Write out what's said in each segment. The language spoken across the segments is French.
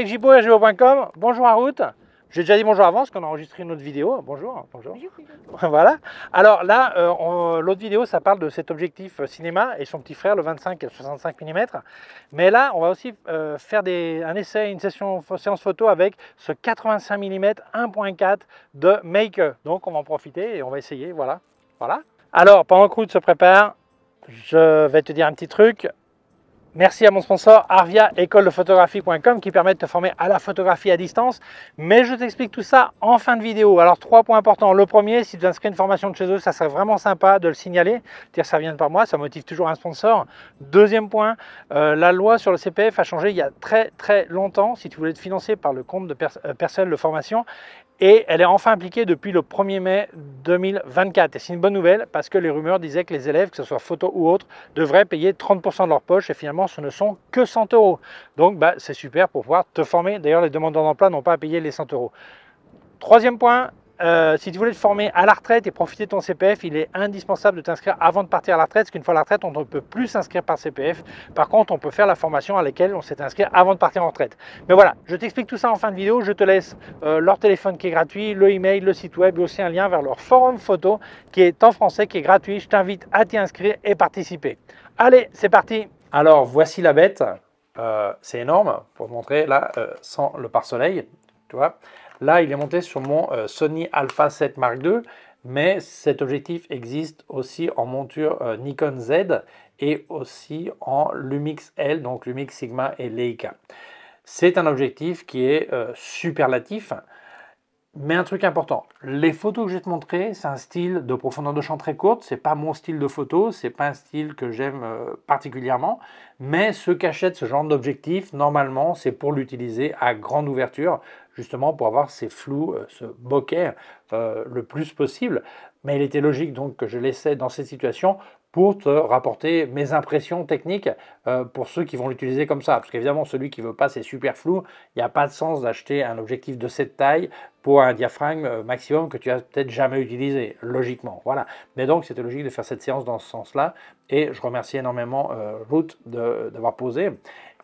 Eric Bonjour à route. J'ai déjà dit bonjour avant ce qu'on a enregistré une autre vidéo. Bonjour, bonjour. voilà. Alors là, euh, on l'autre vidéo, ça parle de cet objectif euh, cinéma et son petit frère, le 25 et 65 mm. Mais là, on va aussi euh, faire des, un essai, une session, séance photo avec ce 85 mm 1.4 de Make. Donc on va en profiter et on va essayer. Voilà. Voilà. Alors, pendant que se prépare, je vais te dire un petit truc. Merci à mon sponsor Arvia, école de photographie.com qui permet de te former à la photographie à distance. Mais je t'explique tout ça en fin de vidéo. Alors trois points importants. Le premier, si tu inscris une formation de chez eux, ça serait vraiment sympa de le signaler. Dire ça vient de par moi, ça motive toujours un sponsor. Deuxième point, euh, la loi sur le CPF a changé il y a très très longtemps si tu voulais te financer par le compte de euh, personnel de formation. Et elle est enfin impliquée depuis le 1er mai 2024. Et c'est une bonne nouvelle parce que les rumeurs disaient que les élèves, que ce soit photo ou autre, devraient payer 30% de leur poche et finalement ce ne sont que 100 euros. Donc bah, c'est super pour pouvoir te former. D'ailleurs, les demandeurs d'emploi n'ont pas à payer les 100 euros. Troisième point, euh, si tu voulais te former à la retraite et profiter de ton CPF, il est indispensable de t'inscrire avant de partir à la retraite, parce qu'une fois à la retraite, on ne peut plus s'inscrire par CPF. Par contre, on peut faire la formation à laquelle on s'est inscrit avant de partir en retraite. Mais voilà, je t'explique tout ça en fin de vidéo. Je te laisse euh, leur téléphone qui est gratuit, le email, le site web, et aussi un lien vers leur forum photo qui est en français, qui est gratuit. Je t'invite à t'y inscrire et participer. Allez, c'est parti Alors, voici la bête. Euh, c'est énorme pour te montrer là, sans le pare-soleil, tu vois. Là, il est monté sur mon euh, Sony Alpha 7 Mark II, mais cet objectif existe aussi en monture euh, Nikon Z et aussi en Lumix L, donc Lumix Sigma et Leica. C'est un objectif qui est euh, superlatif, mais un truc important, les photos que je vais te montrer, c'est un style de profondeur de champ très courte, c'est pas mon style de photo, c'est pas un style que j'aime particulièrement, mais qui achètent ce genre d'objectif, normalement, c'est pour l'utiliser à grande ouverture, justement pour avoir ces flous, euh, ce bokeh euh, le plus possible. Mais il était logique donc que je laissais dans cette situation pour te rapporter mes impressions techniques euh, pour ceux qui vont l'utiliser comme ça. Parce qu'évidemment, celui qui veut pas, c'est super flou. Il n'y a pas de sens d'acheter un objectif de cette taille pour un diaphragme maximum que tu as peut-être jamais utilisé, logiquement. Voilà. Mais donc, c'était logique de faire cette séance dans ce sens-là. Et je remercie énormément Ruth d'avoir posé.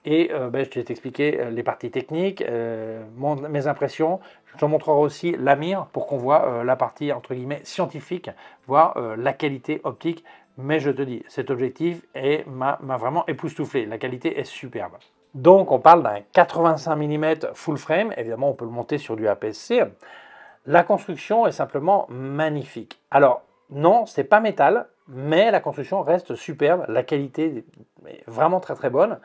Et euh, ben, je vais t'expliquer euh, les parties techniques, euh, mes impressions. Je te montrerai aussi la mire pour qu'on voit la partie entre guillemets scientifique, voire la qualité optique. Mais je te dis, cet objectif m'a vraiment époustouflé. La qualité est superbe. Donc on parle d'un 85 mm full frame. Évidemment, on peut le monter sur du APS-C. La construction est simplement magnifique. Alors non, c'est pas métal, mais la construction reste superbe. La qualité est vraiment très très bonne.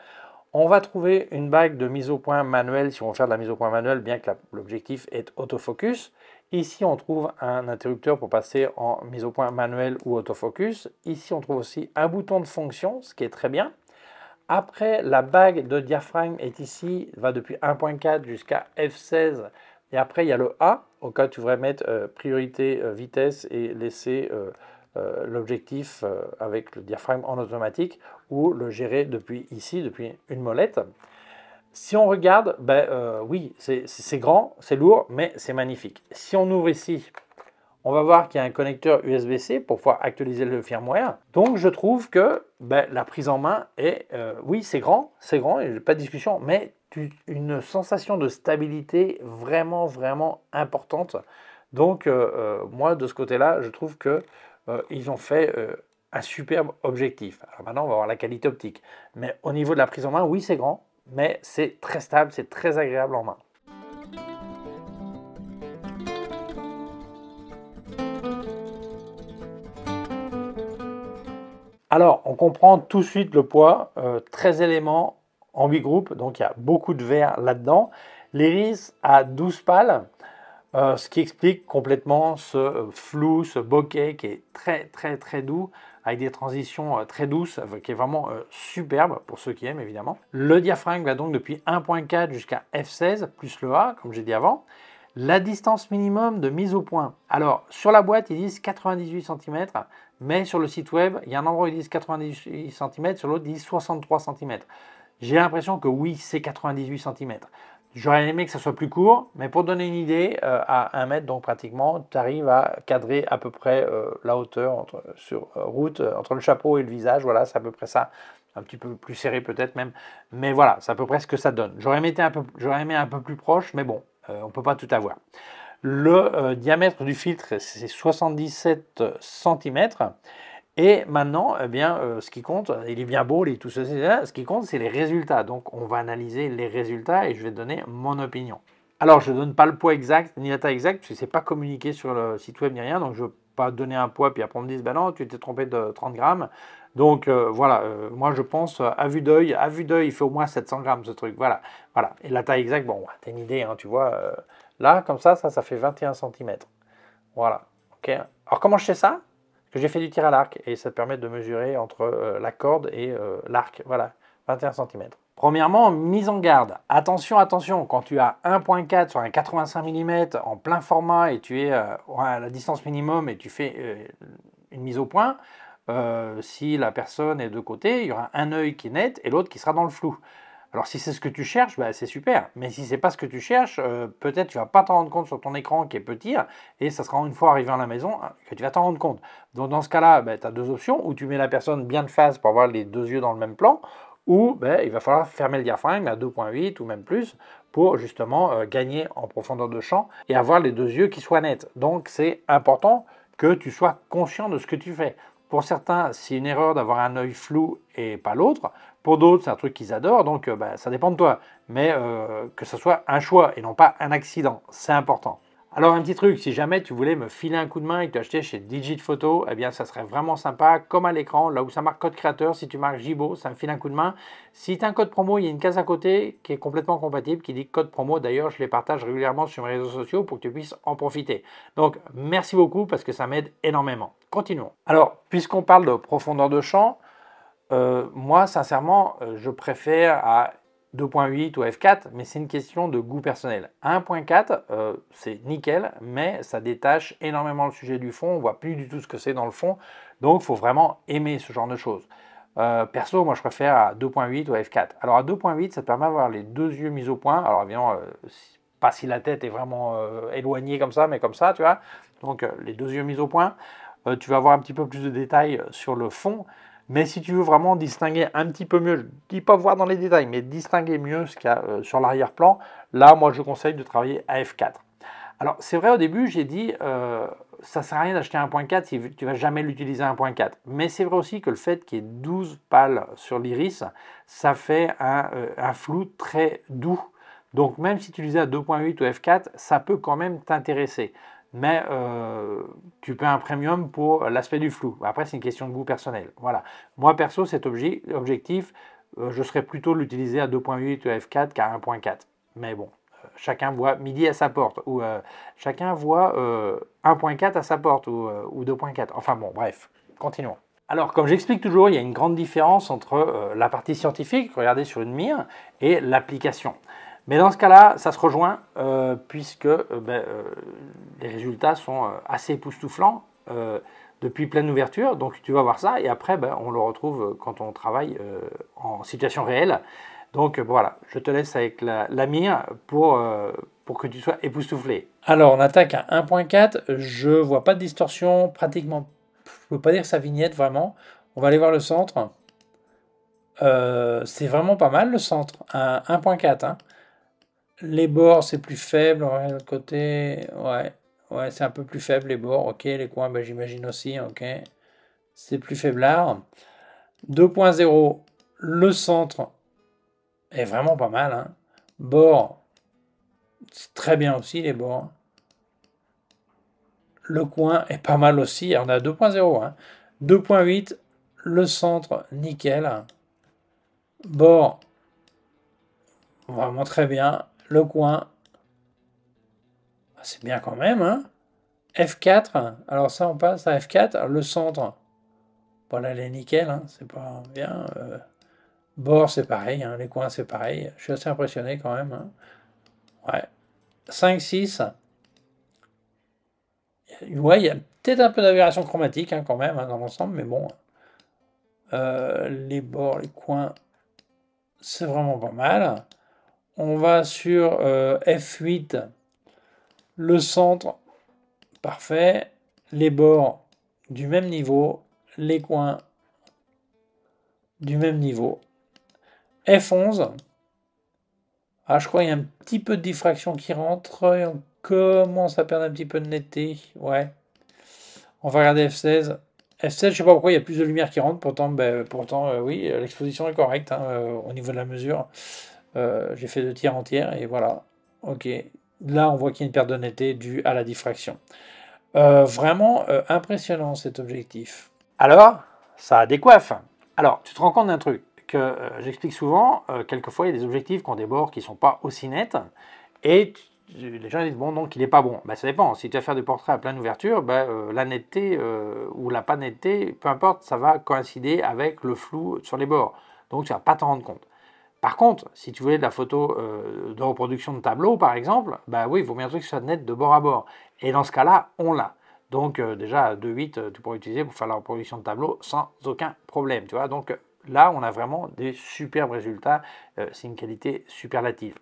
On va trouver une bague de mise au point manuelle si on veut faire de la mise au point manuelle, bien que l'objectif est autofocus. Ici, on trouve un interrupteur pour passer en mise au point manuelle ou autofocus. Ici, on trouve aussi un bouton de fonction, ce qui est très bien. Après, la bague de diaphragme est ici, va depuis 1.4 jusqu'à F16. Et après, il y a le A, au cas où tu voudrais mettre euh, priorité euh, vitesse et laisser... Euh, euh, l'objectif euh, avec le diaphragme en automatique ou le gérer depuis ici, depuis une molette. Si on regarde, ben, euh, oui, c'est grand, c'est lourd, mais c'est magnifique. Si on ouvre ici, on va voir qu'il y a un connecteur USB-C pour pouvoir actualiser le firmware. Donc je trouve que ben, la prise en main est, oui, c'est grand, c'est grand, a pas de discussion, mais une sensation de stabilité vraiment, vraiment importante. Donc moi, de ce côté-là, je trouve que euh, ils ont fait euh, un superbe objectif. Alors maintenant, on va voir la qualité optique. Mais au niveau de la prise en main, oui, c'est grand, mais c'est très stable, c'est très agréable en main. Alors, on comprend tout de suite le poids, 13 euh, éléments en 8 groupes, donc il y a beaucoup de verre là-dedans. L'iris a 12 pales, euh, ce qui explique complètement ce flou, ce bokeh qui est très très très doux, avec des transitions euh, très douces, euh, qui est vraiment superbe pour ceux qui aiment évidemment. Le diaphragme va donc depuis 1.4 jusqu'à F16, plus le A, comme j'ai dit avant. La distance minimum de mise au point. Alors, sur la boîte, ils disent 98 cm, mais sur le site web, il y a un endroit où ils disent 98 cm, sur l'autre, ils disent 63 cm. J'ai l'impression que oui, c'est 98 cm. J'aurais aimé que ça soit plus court, mais pour donner une idée, euh, à 1 mètre, donc pratiquement, tu arrives à cadrer à peu près euh, la hauteur entre, sur euh, route, entre le chapeau et le visage. Voilà, c'est à peu près ça. Un petit peu plus serré peut-être même. Mais voilà, c'est à peu près ce que ça donne. J'aurais j'aurais aimé un peu plus proche, mais bon, on ne peut pas tout avoir. Le diamètre du filtre, c'est 77 cm. Et maintenant, eh bien, euh, ce qui compte, il est bien beau, il est tout ceci, ce qui compte, c'est les résultats. Donc, on va analyser les résultats et je vais donner mon opinion. Alors, je ne donne pas le poids exact ni la taille exacte, parce que ce n'est pas communiqué sur le site web ni rien, donc je ne veux pas donner un poids, puis après on me dit, ben non, tu t'es trompé de 30 grammes. Donc euh, voilà, euh, moi je pense à vue d'œil, à vue d'œil, il fait au moins 700 grammes ce truc. Voilà, voilà. Et la taille exacte, bon, t'as une idée, hein, tu vois. là, comme ça, ça, ça fait 21 cm. Voilà. Ok. Alors comment je fais ça que j'ai fait du tir à l'arc et ça te permet de mesurer entre euh, la corde et euh, l'arc. Voilà, 21 cm. Premièrement, mise en garde. Attention, attention, quand tu as 1.4 sur un 85 mm en plein format et tu es euh, à la distance minimum et tu fais une mise au point, si la personne est de côté, il y aura un œil qui est net et l'autre qui sera dans le flou. Alors si c'est ce que tu cherches, bah, c'est super. Mais si ce n'est pas ce que tu cherches, euh, peut-être tu ne vas pas t'en rendre compte sur ton écran qui est petit hein, et ça sera une fois arrivé à la maison hein, que tu vas t'en rendre compte. Donc dans ce cas-là, bah, tu as deux options. Ou tu mets la personne bien de face pour avoir les deux yeux dans le même plan ou bah, il va falloir fermer le diaphragme à 2.8 ou même plus pour justement euh, gagner en profondeur de champ et avoir les deux yeux qui soient nets. Donc c'est important que tu sois conscient de ce que tu fais. Pour certains, c'est une erreur d'avoir un œil flou et pas l'autre. Pour d'autres, c'est un truc qu'ils adorent, donc euh, bah, ça dépend de toi. Mais euh, que ce soit un choix et non pas un accident, c'est important. Alors un petit truc, si jamais tu voulais me filer un coup de main et que tu achetais chez Digit Photo, eh bien ça serait vraiment sympa, comme à l'écran, là où ça marque code créateur, si tu marques Jibo, ça me file un coup de main. Si tu as un code promo, il y a une case à côté qui est complètement compatible, qui dit code promo, d'ailleurs je les partage régulièrement sur mes réseaux sociaux pour que tu puisses en profiter. Donc merci beaucoup parce que ça m'aide énormément. Continuons. Alors puisqu'on parle de profondeur de champ, euh, moi sincèrement euh, je préfère à 2.8 ou F4, mais c'est une question de goût personnel. 1.4, euh, c'est nickel, mais ça détache énormément le sujet du fond, on voit plus du tout ce que c'est dans le fond, donc il faut vraiment aimer ce genre de choses. Euh, perso, moi je préfère à 2.8 ou F4. Alors à 2.8, ça permet d'avoir les deux yeux mis au point. Alors évidemment, euh, pas si la tête est vraiment éloignée comme ça, mais comme ça, tu vois. Donc les deux yeux mis au point. tu vas avoir un petit peu plus de détails sur le fond. Mais si tu veux vraiment distinguer un petit peu mieux, je ne dis pas voir dans les détails, mais distinguer mieux ce qu'il y a euh, sur l'arrière-plan, là, moi, je conseille de travailler à F4. Alors, c'est vrai, au début, j'ai dit, euh, ça ne sert à rien d'acheter un point 4 si tu vas jamais l'utiliser un point 4. Mais c'est vrai aussi que le fait qu'il y ait 12 pales sur l'iris, ça fait un, euh, un, flou très doux. Donc, même si tu lisais à 2.8 ou F4, ça peut quand même t'intéresser mais euh, tu paies un premium pour l'aspect du flou. Après, c'est une question de goût personnel. Voilà. Moi, perso, cet objectif, euh, je serais plutôt l'utiliser à 2.8 f4 qu'à 1.4. Mais bon, euh, chacun voit midi à sa porte, ou chacun voit 1.4 à sa porte, ou, ou 2.4. Enfin bon, bref, continuons. Alors, comme j'explique toujours, il y a une grande différence entre la partie scientifique, regardez sur une mire, et l'application. Mais dans ce cas-là, ça se rejoint euh, puisque euh, ben, euh, les résultats sont assez époustouflants depuis pleine ouverture. Donc tu vas voir ça et après, ben, on le retrouve quand on travaille en situation réelle. Donc voilà, je te laisse avec la, mire pour, pour que tu sois époustouflé. Alors on attaque à 1.4. Je vois pas de distorsion pratiquement. Je peux pas dire sa vignette vraiment. On va aller voir le centre. c'est vraiment pas mal le centre, 1.4. Les bords, c'est plus faible. le côté, ouais. Ouais, c'est un peu plus faible, les bords. Ok, les coins, ben, j'imagine aussi. Ok. C'est plus faible faiblard. 2.0, le centre est vraiment pas mal. Hein. Bord, c'est très bien aussi, les bords. Le coin est pas mal aussi. Hein, on a 2.0. 2.8, hein. le centre, nickel. Bord, vraiment très bien le coin. C'est bien quand même, hein. F4, alors ça on passe à F4, le centre. Voilà, les elle est nickel, hein, c'est pas bien. Euh. bord c'est pareil, hein, les coins c'est pareil. Je suis assez impressionné quand même. ouais. 5, 6. Ouais, il y a peut-être un peu d'avération chromatique quand même dans l'ensemble, mais bon. Euh, les bords, les coins, c'est vraiment pas mal on va sur euh, F8, le centre, parfait, les bords du même niveau, les coins du même niveau. F11, ah je crois qu'il y a un petit peu de diffraction qui rentre, on commence à perdre un petit peu de netteté, ouais. On va regarder F16. F16, je sais pas pourquoi il y a plus de lumière qui rentre, pourtant, ben, pourtant euh, oui, l'exposition est correcte hein, euh, au niveau de la mesure. Euh, j'ai fait deux tiers entiers et voilà. Ok. Là, on voit qu'il y a une perte d'honnêteté due à la diffraction. Euh, vraiment euh, impressionnant cet objectif. Alors, ça a des coiffes. Alors, tu te rends compte d'un truc que j'explique souvent. quelquefois, il y a des objectifs qui des bords qui ne sont pas aussi nets. Et les gens disent bon donc il n'est pas bon. Ben, ça dépend. Si tu vas faire des portraits à pleine ouverture, ben, la netteté ou la pas netteté, peu importe, ça va coïncider avec le flou sur les bords. Donc tu vas pas t'en rendre compte. Par contre, si tu voulais de la photo euh, de reproduction de tableau, par exemple, bah oui, il vaut bien sûr que ce soit net de bord à bord. Et dans ce cas-là, on l'a. Donc euh, déjà déjà, 2.8, euh, tu pourrais utiliser pour faire la reproduction de tableau sans aucun problème. Tu vois Donc là, on a vraiment des superbes résultats. C'est une qualité superlative.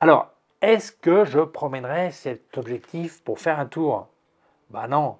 Alors, est-ce que je promènerais cet objectif pour faire un tour Bah non,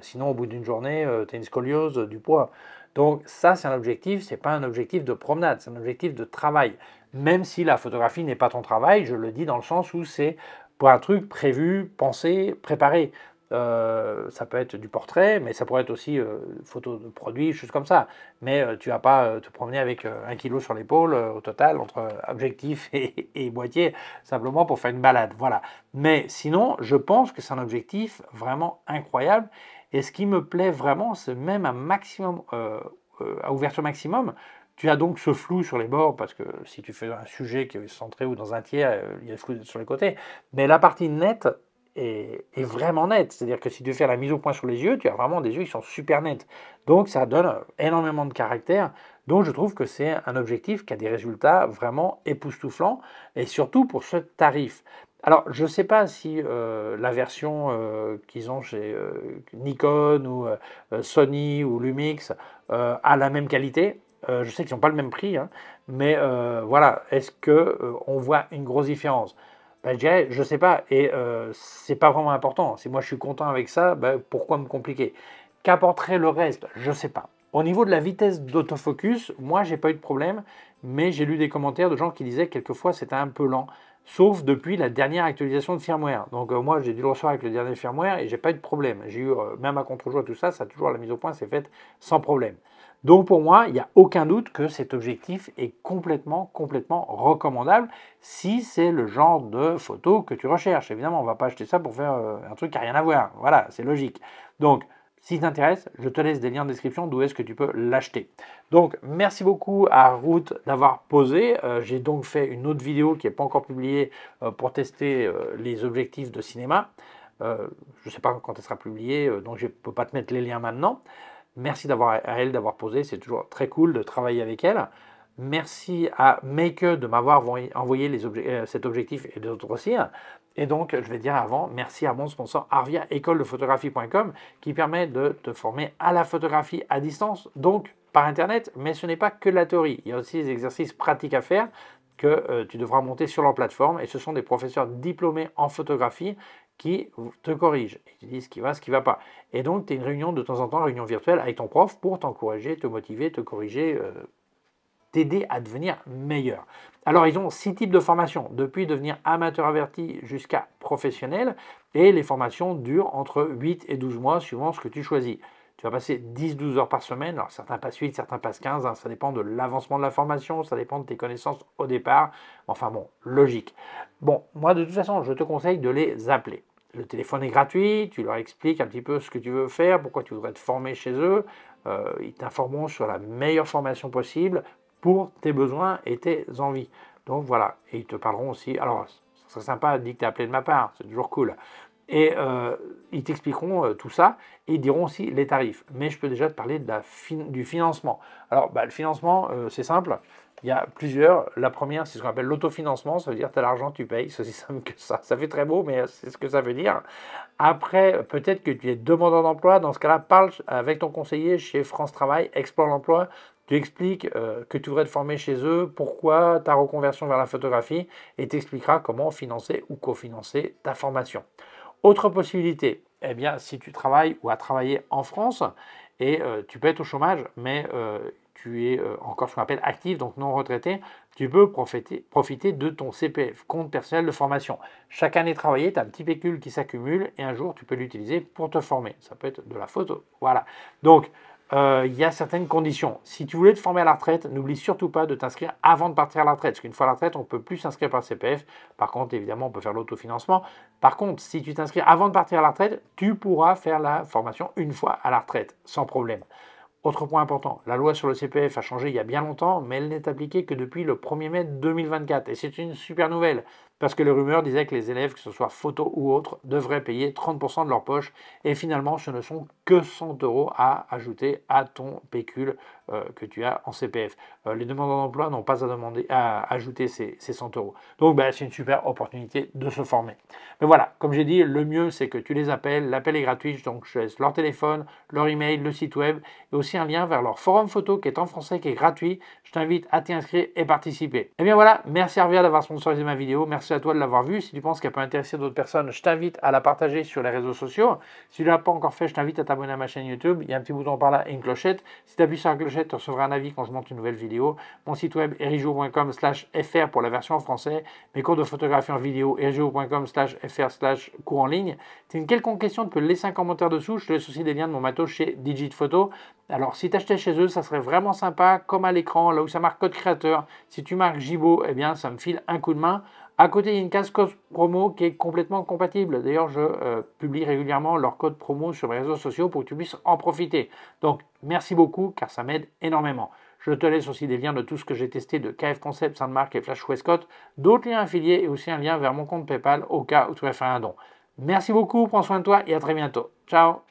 sinon au bout d'une journée, tu as une scoliose, du poids. Donc ça, c'est un objectif, c'est pas un objectif de promenade, c'est un objectif de travail. Même si la photographie n'est pas ton travail, je le dis dans le sens où c'est pour un truc prévu, pensé, préparé. Euh, ça peut être du portrait, mais ça pourrait être aussi euh, photo de produits, choses comme ça. Mais euh, tu vas pas te promener avec un kilo sur l'épaule au total entre objectif et, et, boîtier, simplement pour faire une balade. Voilà. Mais sinon, je pense que c'est un objectif vraiment incroyable et ce qui me plaît vraiment, c'est même maximum, euh, euh, à ouverture maximum, tu as donc ce flou sur les bords, parce que si tu fais un sujet qui est centré ou dans un tiers, euh, il y a le flou sur les côtés. Mais la partie nette est, est vraiment nette. C'est-à-dire que si tu fais la mise au point sur les yeux, tu as vraiment des yeux qui sont super nets. Donc ça donne énormément de caractère. Donc je trouve que c'est un objectif qui a des résultats vraiment époustouflants, et surtout pour ce tarif. Alors, je ne sais pas si euh, la version euh, qu'ils ont chez euh, Nikon ou Sony ou Lumix a la même qualité. je sais qu'ils n'ont pas le même prix, hein. mais voilà, est-ce qu'on on voit une grosse différence ben, je dirais, je sais pas, et c'est pas vraiment important. Si moi je suis content avec ça, ben, pourquoi me compliquer Qu'apporterait le reste Je ne sais pas. Au niveau de la vitesse d'autofocus, moi j'ai pas eu de problème, mais j'ai lu des commentaires de gens qui disaient que quelquefois c'était un peu lent sauf depuis la dernière actualisation de firmware. Donc euh, moi j'ai dû le recevoir avec le dernier firmware et j'ai pas eu de problème. J'ai eu euh, même à contre-jour tout ça, ça a toujours la mise au point c'est fait sans problème. Donc pour moi, il n'y a aucun doute que cet objectif est complètement, complètement recommandable si c'est le genre de photo que tu recherches. Évidemment, on ne va pas acheter ça pour faire euh, un truc qui n'a rien à voir. Voilà, c'est logique. Donc si ça t'intéresse, je te laisse des liens en description d'où est-ce que tu peux l'acheter. Donc, merci beaucoup à Ruth d'avoir posé. Euh, j'ai donc fait une autre vidéo qui n'est pas encore publiée euh, pour tester euh, les objectifs de cinéma. je ne sais pas quand elle sera publiée, donc je ne peux pas te mettre les liens maintenant. Merci à elle d'avoir posé, c'est toujours très cool de travailler avec elle. Merci à Maker de m'avoir envoyé cet objectif et d'autres aussi. Et donc, je vais dire avant, merci à mon sponsor Arvia, école de photographie.com, qui permet de te former à la photographie à distance, donc par Internet, mais ce n'est pas que la théorie. Il y a aussi des exercices pratiques à faire que euh, tu devras monter sur leur plateforme, et ce sont des professeurs diplômés en photographie qui te corrigent, et te disent ce qui va, ce qui ne va pas. Et donc, tu as une réunion de temps en temps, réunion virtuelle avec ton prof pour t'encourager, te motiver, te corriger, euh, t'aider à devenir meilleur. Alors, ils ont six types de formations, depuis devenir amateur averti jusqu'à professionnel, et les formations durent entre 8 et 12 mois, suivant ce que tu choisis. Tu vas passer 10-12 heures par semaine, alors certains passent 8, certains passent 15, hein, ça dépend de l'avancement de la formation, ça dépend de tes connaissances au départ, enfin bon, logique. Bon, moi de toute façon, je te conseille de les appeler. Le téléphone est gratuit, tu leur expliques un petit peu ce que tu veux faire, pourquoi tu voudrais te former chez eux, euh, ils t'informeront sur la meilleure formation possible pour tes besoins et tes envies. Donc voilà, et ils te parleront aussi. Alors, ce serait sympa de que tu appelé de ma part, c'est toujours cool. Et euh, ils t'expliqueront euh, tout ça et ils diront aussi les tarifs. Mais je peux déjà te parler de la du financement. Alors, bah, le financement, euh, c'est simple. Il y a plusieurs. La première, c'est ce qu'on appelle l'autofinancement. Ça veut dire, tu as l'argent, tu payes. C'est aussi simple que ça. Ça fait très beau, mais c'est ce que ça veut dire. Après, peut-être que tu es demandeur d'emploi. Dans ce cas-là, parle avec ton conseiller chez France Travail, Explore l'emploi. Tu expliques euh, que tu voudrais te former chez eux, pourquoi ta reconversion vers la photographie, et t'expliqueras comment financer ou cofinancer ta formation. Autre possibilité, eh bien, si tu travailles ou as travaillé en France, et euh, tu peux être au chômage, mais euh, tu es encore ce qu'on appelle actif, donc non retraité, tu peux profiter, profiter de ton CPF, compte personnel de formation. Chaque année travaillée, tu as un petit pécule qui s'accumule et un jour, tu peux l'utiliser pour te former. Ça peut être de la photo. Voilà. Donc, euh, il y a certaines conditions. Si tu voulais te former à la retraite, n'oublie surtout pas de t'inscrire avant de partir à la retraite. Parce qu'une fois à la retraite, on ne peut plus s'inscrire par CPF. Par contre, évidemment, on peut faire l'autofinancement. Par contre, si tu t'inscris avant de partir à la retraite, tu pourras faire la formation une fois à la retraite, sans problème. Autre point important, la loi sur le CPF a changé il y a bien longtemps, mais elle n'est appliquée que depuis le 1er mai 2024. Et c'est une super nouvelle parce que les rumeurs disaient que les élèves, que ce soit photo ou autre, devraient payer 30% de leur poche. Et finalement, ce ne sont que 100 euros à ajouter à ton pécule euh, que tu as en CPF. Euh, les demandeurs d'emploi n'ont pas à, demander, à ajouter ces, 100 euros. Donc, ben, c'est une super opportunité de se former. Mais voilà, comme j'ai dit, le mieux, c'est que tu les appelles. L'appel est gratuit, donc je laisse leur téléphone, leur email, le site web et aussi un lien vers leur forum photo qui est en français, qui est gratuit. Je t'invite à t'y inscrire et participer. Et eh bien voilà, merci Hervé d'avoir sponsorisé ma vidéo. Merci à toi de l'avoir vu, Si tu penses qu'elle peut intéresser d'autres personnes, je t'invite à la partager sur les réseaux sociaux. Si tu ne l'as pas encore fait, je t'invite à t'abonner à ma chaîne YouTube. Il y a un petit bouton par là et une clochette. Si tu appuies sur la clochette, tu recevras un avis quand je monte une nouvelle vidéo. Mon site web erijo.com slash fr pour la version en français. Mes cours de photographie en vidéo erijo.com slash fr slash cours en ligne. Si tu as une quelconque question, tu peux laisser un commentaire dessous. Je te laisse aussi des liens de mon matos chez Digit Photo. Alors si tu achetais chez eux, ça serait vraiment sympa, comme à l'écran, là où ça marque code créateur. Si tu marques Gibo, eh bien ça me file un coup de main. À côté, il y a une case code promo qui est complètement compatible. D'ailleurs, je euh, publie régulièrement leur code promo sur mes réseaux sociaux pour que tu puisses en profiter. Donc, merci beaucoup car ça m'aide énormément. Je te laisse aussi des liens de tout ce que j'ai testé de KF Concept, Sandmark et Flash Westcott, d'autres liens affiliés et aussi un lien vers mon compte PayPal au cas où tu vas faire un don. Merci beaucoup, prends soin de toi et à très bientôt. Ciao